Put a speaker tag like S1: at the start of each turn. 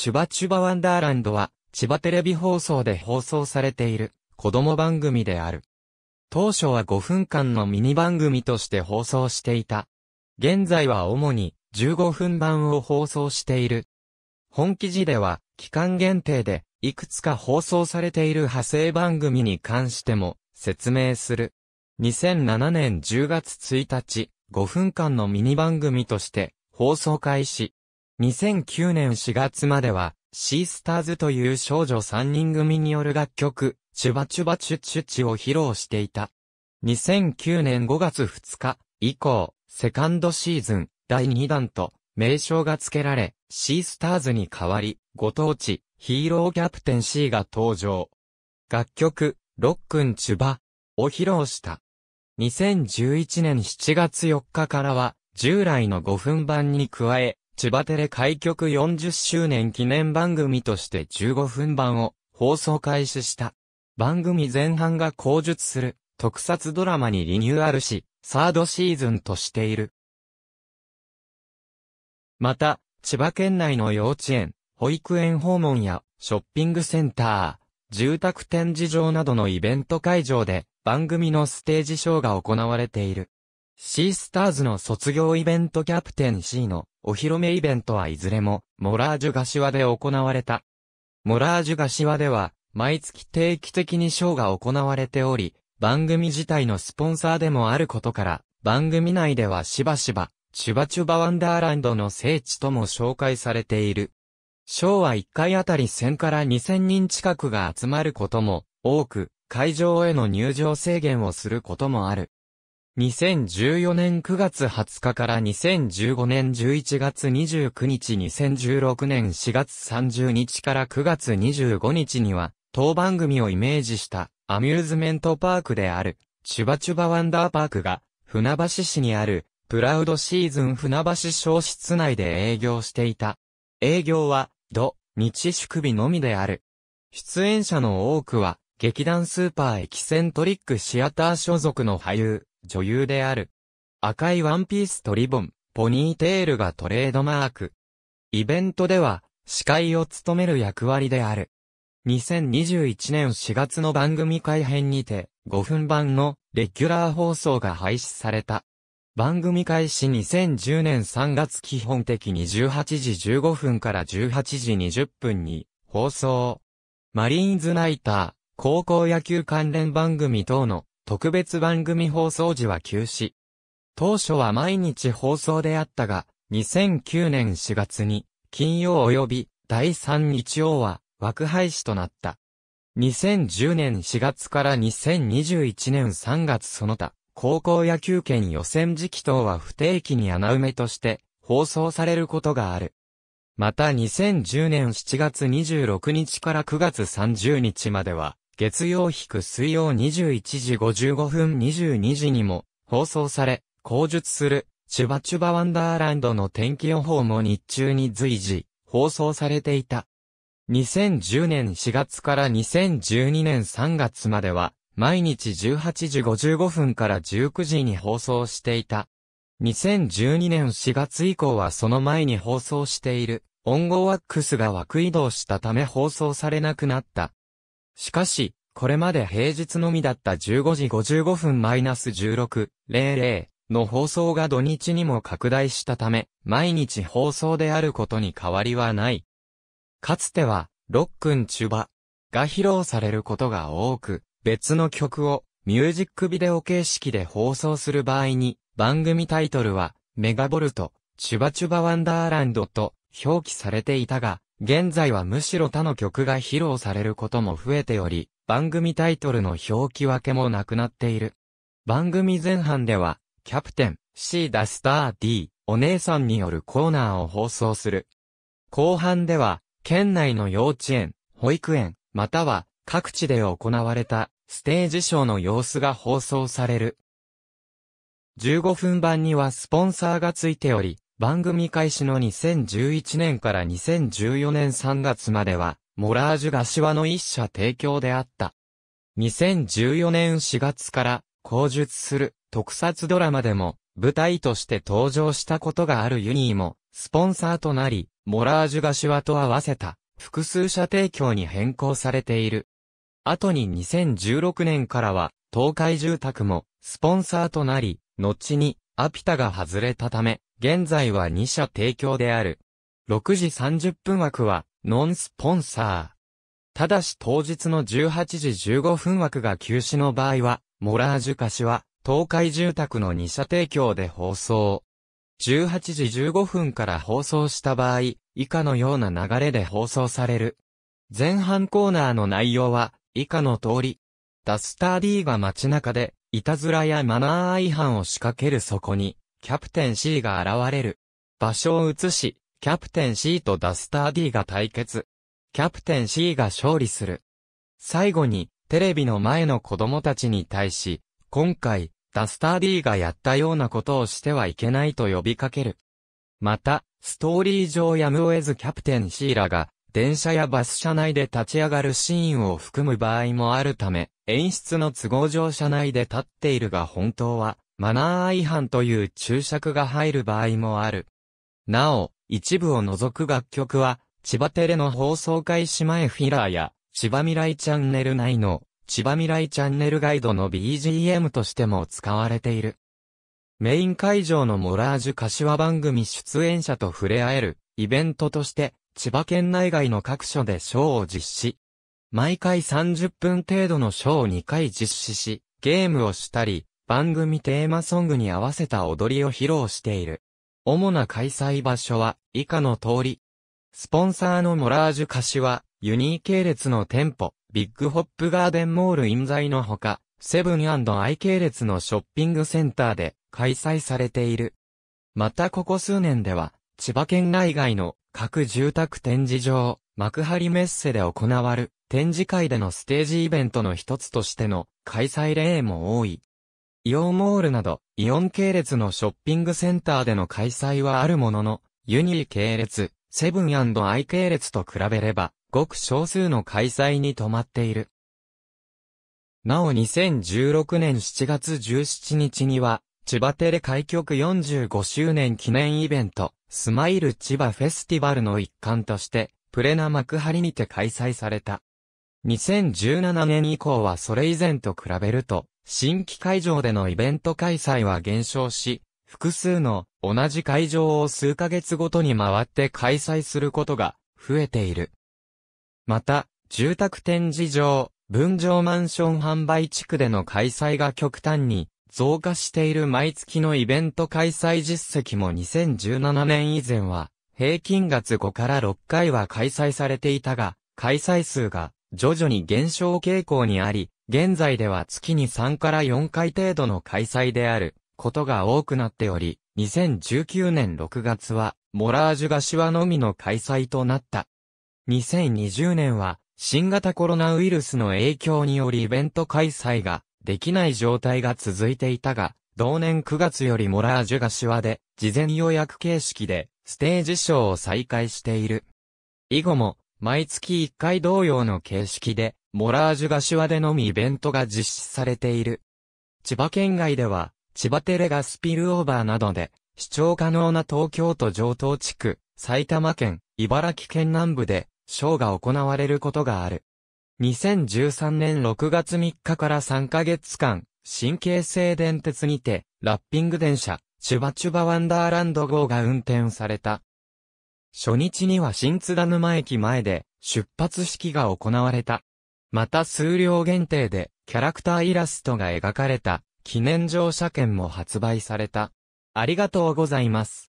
S1: チュバチュバワンダーランドは、千葉テレビ放送で放送されている、子供番組である。当初は5分間のミニ番組として放送していた。現在は主に15分版を放送している。本記事では、期間限定で、いくつか放送されている派生番組に関しても、説明する。2007年10月1日、5分間のミニ番組として、放送開始。2009年4月までは、シースターズという少女3人組による楽曲、チュバチュバチュチュチを披露していた。2009年5月2日以降、セカンドシーズン第2弾と名称が付けられ、シースターズに代わり、ご当地ヒーローキャプテン C が登場。楽曲、ロックンチュバを披露した。2011年7月4日からは、従来の5分版に加え、千葉テレ開局40周年記念番組として15分版を放送開始した。番組前半が口述する特撮ドラマにリニューアルし、サードシーズンとしている。また、千葉県内の幼稚園、保育園訪問やショッピングセンター、住宅展示場などのイベント会場で番組のステージショーが行われている。シースターズの卒業イベントキャプテン C のお披露目イベントはいずれも、モラージュ柏で行われた。モラージュ柏では、毎月定期的にショーが行われており、番組自体のスポンサーでもあることから、番組内ではしばしば、チュバチュバワンダーランドの聖地とも紹介されている。ショーは1回あたり1000から2000人近くが集まることも、多く、会場への入場制限をすることもある。2014年9月20日から2015年11月29日2016年4月30日から9月25日には、当番組をイメージしたアミューズメントパークである、チュバチュバワンダーパークが、船橋市にある、プラウドシーズン船橋小室内で営業していた。営業は、土、日祝日のみである。出演者の多くは、劇団スーパーエキセントリックシアター所属の俳優、女優である。赤いワンピースとリボン、ポニーテールがトレードマーク。イベントでは、司会を務める役割である。2021年4月の番組改編にて、5分版のレギュラー放送が廃止された。番組開始2010年3月基本的に18時15分から18時20分に放送。マリーンズナイター、高校野球関連番組等の特別番組放送時は休止。当初は毎日放送であったが、2009年4月に、金曜及び第3日曜は枠廃止となった。2010年4月から2021年3月その他、高校野球圏予選時期等は不定期に穴埋めとして放送されることがある。また2010年7月26日から9月30日までは、月曜く水曜21時55分22時にも放送され、口述する、チュバチュバワンダーランドの天気予報も日中に随時放送されていた。2010年4月から2012年3月までは、毎日18時55分から19時に放送していた。2012年4月以降はその前に放送している、オンゴワックスが枠移動したため放送されなくなった。しかし、これまで平日のみだった15時55分 -16.00 の放送が土日にも拡大したため、毎日放送であることに変わりはない。かつては、ロックンチュバが披露されることが多く、別の曲をミュージックビデオ形式で放送する場合に、番組タイトルは、メガボルト、チュバチュバワンダーランドと表記されていたが、現在はむしろ他の曲が披露されることも増えており、番組タイトルの表記分けもなくなっている。番組前半では、キャプテン、シーダスター D、お姉さんによるコーナーを放送する。後半では、県内の幼稚園、保育園、または各地で行われたステージショーの様子が放送される。15分版にはスポンサーがついており、番組開始の2011年から2014年3月までは、モラージュ柏の一社提供であった。2014年4月から、口述する特撮ドラマでも、舞台として登場したことがあるユニーも、スポンサーとなり、モラージュ柏と合わせた、複数社提供に変更されている。後に2016年からは、東海住宅も、スポンサーとなり、後に、アピタが外れたため、現在は2社提供である。6時30分枠は、ノンスポンサー。ただし当日の18時15分枠が休止の場合は、モラージュ歌詞は、東海住宅の2社提供で放送。18時15分から放送した場合、以下のような流れで放送される。前半コーナーの内容は、以下の通り。ダスター D が街中で、いたずらやマナー違反を仕掛けるそこに、キャプテン C が現れる。場所を移し、キャプテン C とダスター D が対決。キャプテン C が勝利する。最後に、テレビの前の子供たちに対し、今回、ダスター D がやったようなことをしてはいけないと呼びかける。また、ストーリー上やむを得ずキャプテン C らが、電車やバス車内で立ち上がるシーンを含む場合もあるため、演出の都合上車内で立っているが本当は、マナー違反という注釈が入る場合もある。なお、一部を除く楽曲は、千葉テレの放送開始前フィラーや、千葉未来チャンネル内の、千葉未来チャンネルガイドの BGM としても使われている。メイン会場のモラージュ柏番組出演者と触れ合えるイベントとして、千葉県内外の各所でショーを実施。毎回30分程度のショーを2回実施し、ゲームをしたり、番組テーマソングに合わせた踊りを披露している。主な開催場所は以下の通り。スポンサーのモラージュは、ユニー系列の店舗、ビッグホップガーデンモール印材のほか、セブンアイ系列のショッピングセンターで開催されている。またここ数年では、千葉県内外の各住宅展示場、幕張メッセで行わる展示会でのステージイベントの一つとしての開催例も多い。イオンモールなど、イオン系列のショッピングセンターでの開催はあるものの、ユニー系列、セブンアイ系列と比べれば、ごく少数の開催に止まっている。なお2016年7月17日には、千葉テレ開局45周年記念イベント、スマイル千葉フェスティバルの一環として、プレナ幕張にて開催された。2017年以降はそれ以前と比べると、新規会場でのイベント開催は減少し、複数の同じ会場を数ヶ月ごとに回って開催することが増えている。また、住宅展示場、分譲マンション販売地区での開催が極端に増加している毎月のイベント開催実績も2017年以前は平均月5から6回は開催されていたが、開催数が徐々に減少傾向にあり、現在では月に3から4回程度の開催であることが多くなっており、2019年6月は、モラージュガシワのみの開催となった。2020年は、新型コロナウイルスの影響によりイベント開催ができない状態が続いていたが、同年9月よりモラージュガシワで、事前予約形式で、ステージショーを再開している。以後も、毎月1回同様の形式で、モラージュ柏でのみイベントが実施されている。千葉県外では、千葉テレがスピルオーバーなどで、視聴可能な東京都上東地区、埼玉県、茨城県南部で、ショーが行われることがある。2013年6月3日から3ヶ月間、新京成電鉄にて、ラッピング電車、チュバチュバワンダーランド号が運転された。初日には新津田沼駅前で出発式が行われた。また数量限定でキャラクターイラストが描かれた記念乗車券も発売された。ありがとうございます。